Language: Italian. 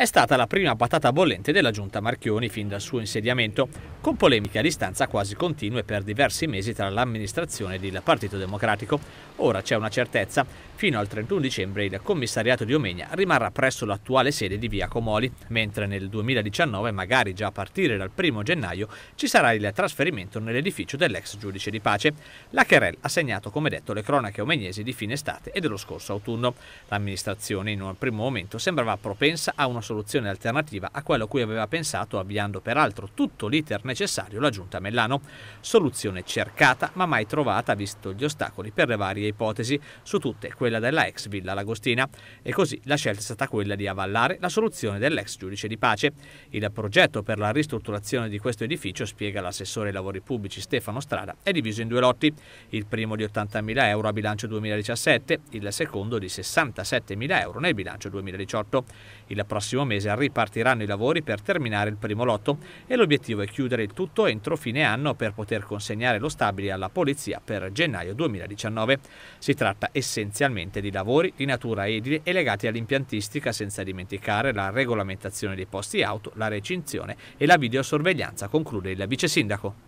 È stata la prima patata bollente della giunta Marchioni fin dal suo insediamento, con polemiche a distanza quasi continue per diversi mesi tra l'amministrazione e il Partito Democratico. Ora c'è una certezza, fino al 31 dicembre il commissariato di Omegna rimarrà presso l'attuale sede di via Comoli, mentre nel 2019, magari già a partire dal 1 gennaio, ci sarà il trasferimento nell'edificio dell'ex giudice di pace. La Querel ha segnato, come detto, le cronache omegnesi di fine estate e dello scorso autunno. L'amministrazione in un primo momento sembrava propensa a una soluzione alternativa a quello a cui aveva pensato avviando peraltro tutto l'iter necessario la giunta Mellano. Soluzione cercata ma mai trovata visto gli ostacoli per le varie ipotesi, su tutte quella della ex Villa Lagostina. E così la scelta è stata quella di avallare la soluzione dell'ex giudice di pace. Il progetto per la ristrutturazione di questo edificio, spiega l'assessore ai lavori pubblici Stefano Strada, è diviso in due lotti, il primo di 80.000 euro a bilancio 2017, il secondo di 67.000 euro nel bilancio 2018. Il prossimo prossimo mese ripartiranno i lavori per terminare il primo lotto e l'obiettivo è chiudere il tutto entro fine anno per poter consegnare lo stabile alla polizia per gennaio 2019. Si tratta essenzialmente di lavori di natura edile e legati all'impiantistica senza dimenticare la regolamentazione dei posti auto, la recinzione e la videosorveglianza, conclude il vice sindaco.